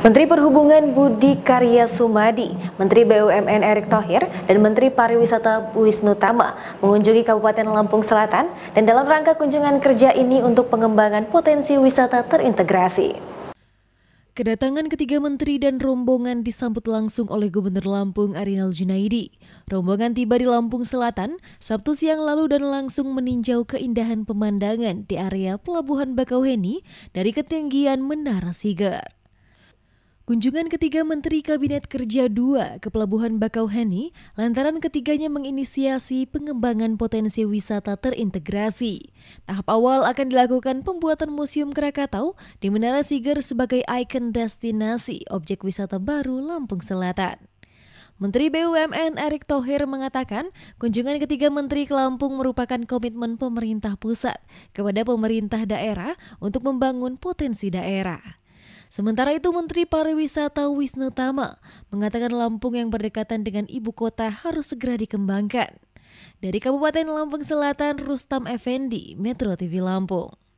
Menteri Perhubungan Budi Karya Sumadi, Menteri BUMN Erick Thohir, dan Menteri Pariwisata Wisnu Tama mengunjungi Kabupaten Lampung Selatan dan dalam rangka kunjungan kerja ini untuk pengembangan potensi wisata terintegrasi. Kedatangan ketiga menteri dan rombongan disambut langsung oleh Gubernur Lampung Arinal Junaidi. Rombongan tiba di Lampung Selatan Sabtu siang lalu dan langsung meninjau keindahan pemandangan di area Pelabuhan Bakauheni dari ketinggian Menara Sigar. Kunjungan ketiga Menteri Kabinet Kerja II ke Pelabuhan Bakauheni lantaran ketiganya menginisiasi pengembangan potensi wisata terintegrasi. Tahap awal akan dilakukan pembuatan Museum Krakatau di Menara Siger sebagai ikon destinasi objek wisata baru Lampung Selatan. Menteri BUMN Erick Thohir mengatakan, kunjungan ketiga Menteri ke Lampung merupakan komitmen pemerintah pusat kepada pemerintah daerah untuk membangun potensi daerah. Sementara itu Menteri Pariwisata Wisnu Tama mengatakan Lampung yang berdekatan dengan ibu kota harus segera dikembangkan. Dari Kabupaten Lampung Selatan, Rustam Effendi, Metro TV Lampung.